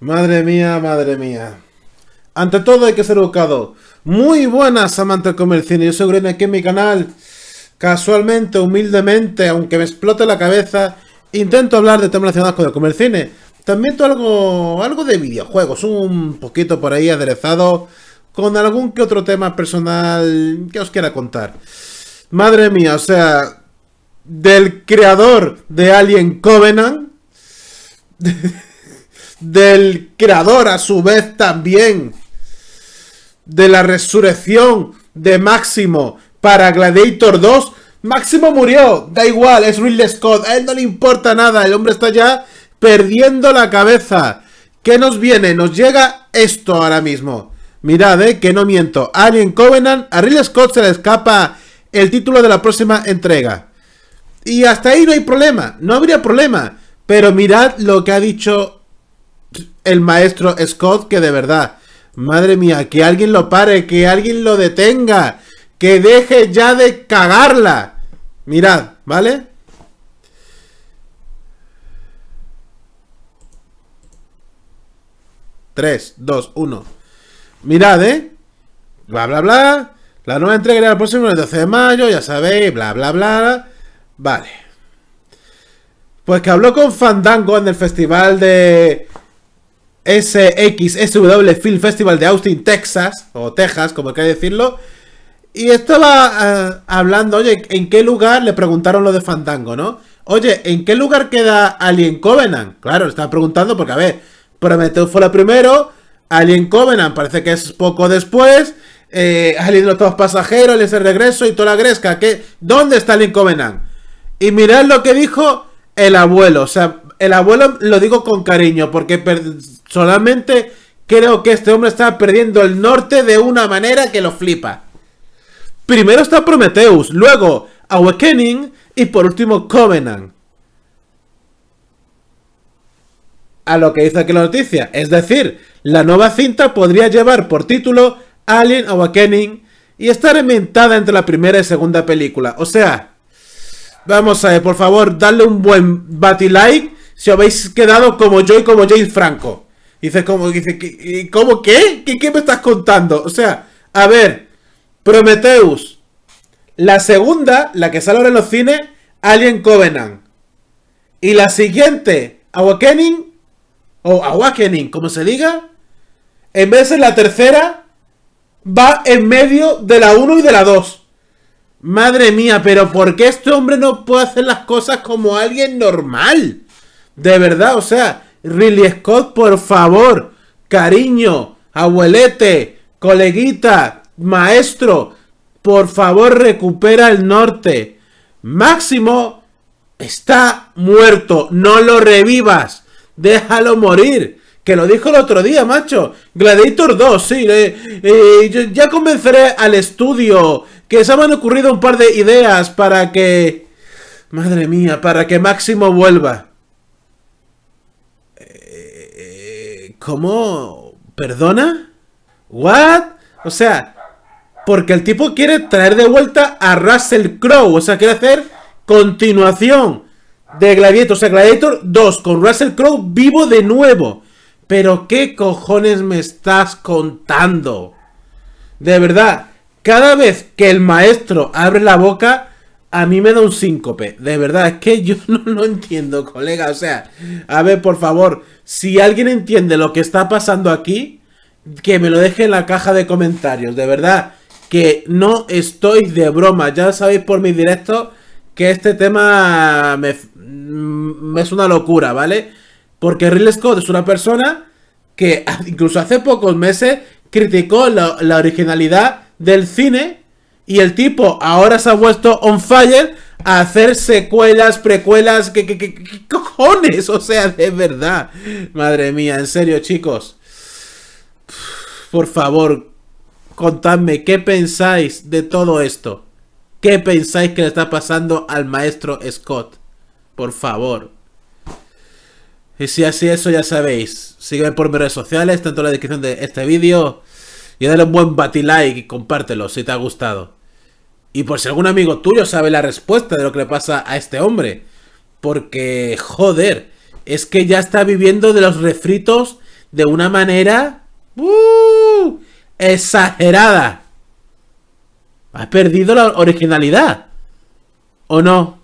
Madre mía, madre mía. Ante todo hay que ser educado. Muy buenas, amantes del comercio. Yo soy Green aquí en mi canal. Casualmente, humildemente, aunque me explote la cabeza, intento hablar de temas relacionados con el comercio. También algo, algo de videojuegos, un poquito por ahí aderezado con algún que otro tema personal que os quiera contar. Madre mía, o sea, del creador de Alien Covenant, del creador a su vez también de la resurrección de Máximo para Gladiator 2. Máximo murió, da igual, es Ridley Scott, a él no le importa nada, el hombre está ya perdiendo la cabeza. ¿Qué nos viene? Nos llega esto ahora mismo. Mirad, eh, que no miento. Alien Covenant, a Ridley Scott se le escapa el título de la próxima entrega. Y hasta ahí no hay problema, no habría problema. Pero mirad lo que ha dicho el maestro Scott, que de verdad, madre mía, que alguien lo pare, que alguien lo detenga, que deje ya de cagarla. Mirad, ¿vale? Tres, dos, uno. Mirad, ¿eh? Bla, bla, bla. La nueva entrega era el próximo el 12 de mayo, ya sabéis, bla, bla, bla. Vale. Pues que habló con Fandango en el festival de SXSW Film Festival de Austin, Texas, o Texas, como que decirlo. Y estaba eh, hablando, oye, ¿en qué lugar? Le preguntaron lo de Fandango, ¿no? Oye, ¿en qué lugar queda Alien Covenant? Claro, le estaba preguntando porque, a ver, Prometeo fue la primero, Alien Covenant parece que es poco después. Eh, Alien los dos pasajeros, Alien el regreso y toda la gresca. ¿Dónde está Alien Covenant? Y mirad lo que dijo el abuelo. O sea, el abuelo lo digo con cariño porque solamente creo que este hombre está perdiendo el norte de una manera que lo flipa. Primero está Prometheus, luego Awakening y por último Covenant. a lo que dice aquí la noticia. Es decir, la nueva cinta podría llevar por título Alien Awakening y estar inventada entre la primera y segunda película. O sea, vamos a por favor, darle un buen batilike si habéis quedado como yo y como James Franco. Dice, como, dice, ¿cómo qué? qué? ¿Qué me estás contando? O sea, a ver, Prometheus. La segunda, la que sale ahora en los cines, Alien Covenant. Y la siguiente, Awakening, o Awakening, como se diga, en vez de la tercera, va en medio de la 1 y de la 2. Madre mía, pero ¿por qué este hombre no puede hacer las cosas como alguien normal? De verdad, o sea, Riley Scott, por favor, cariño, abuelete, coleguita, maestro, por favor recupera el norte. Máximo está muerto, no lo revivas. Déjalo morir. Que lo dijo el otro día, macho. Gladiator 2, sí. Eh, ya convenceré al estudio que se me han ocurrido un par de ideas para que... Madre mía, para que Máximo vuelva. Eh, ¿Cómo? ¿Perdona? ¿What? O sea, porque el tipo quiere traer de vuelta a Russell Crowe. O sea, quiere hacer continuación de Gladiator. O sea, Gladiator 2 con Russell Crowe vivo de nuevo. Pero qué cojones me estás contando. De verdad, cada vez que el maestro abre la boca, a mí me da un síncope. De verdad, es que yo no lo entiendo, colega. O sea, a ver, por favor, si alguien entiende lo que está pasando aquí, que me lo deje en la caja de comentarios. De verdad, que no estoy de broma. Ya sabéis por mi directo que este tema me, Mm, es una locura, ¿vale? Porque Ridley Scott es una persona que incluso hace pocos meses criticó la, originalidad del cine y el tipo ahora se ha vuelto on fire a hacer secuelas, precuelas, que, cojones, o sea, de verdad. Madre mía, en serio, chicos. Por favor, contadme, ¿qué pensáis de todo esto? ¿Qué pensáis que le está pasando al maestro Scott? Por favor. Y si así eso ya sabéis, sígueme por mis redes sociales, tanto en la descripción de este vídeo. Y dale un buen batilike y compártelo si te ha gustado. Y por si algún amigo tuyo sabe la respuesta de lo que le pasa a este hombre. Porque, joder, es que ya está viviendo de los refritos de una manera... Uh, exagerada. Has perdido la originalidad. ¿O no?